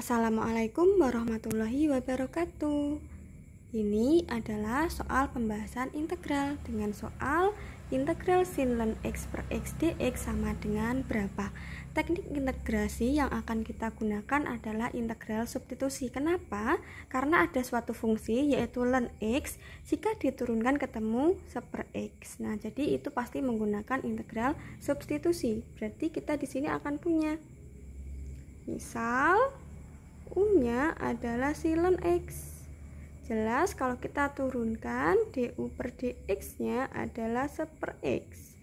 Assalamualaikum warahmatullahi wabarakatuh. Ini adalah soal pembahasan integral dengan soal integral sin ln x per x dx sama dengan berapa. Teknik integrasi yang akan kita gunakan adalah integral substitusi. Kenapa? Karena ada suatu fungsi yaitu ln x jika diturunkan ketemu seper x. Nah, jadi itu pasti menggunakan integral substitusi. Berarti kita di sini akan punya misal U-nya adalah silen X. Jelas kalau kita turunkan DU per DX-nya adalah 1 per X.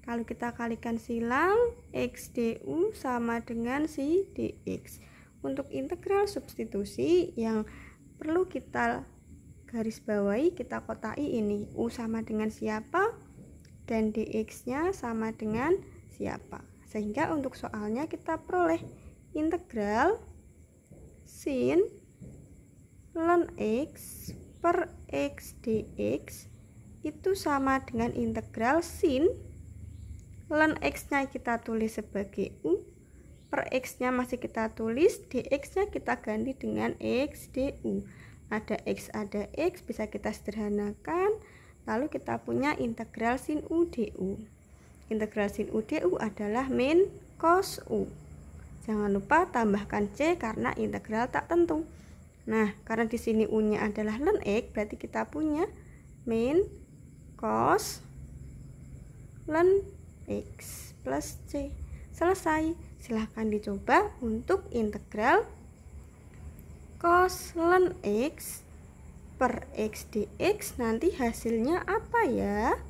Kalau kita kalikan silang, du sama dengan si DX. Untuk integral substitusi yang perlu kita garis bawahi, kita kotai ini. U sama dengan siapa? Dan DX-nya sama dengan siapa? Sehingga untuk soalnya kita peroleh integral sin ln x per x dx itu sama dengan integral sin ln x-nya kita tulis sebagai u per x-nya masih kita tulis dx-nya kita ganti dengan x du ada x ada x bisa kita sederhanakan lalu kita punya integral sin u du integral sin u du adalah min cos u Jangan lupa tambahkan C karena integral tak tentu. Nah, karena di sini U-nya adalah ln X, berarti kita punya min cos ln X plus C. Selesai. Silahkan dicoba untuk integral cos ln X per X dx nanti hasilnya apa ya?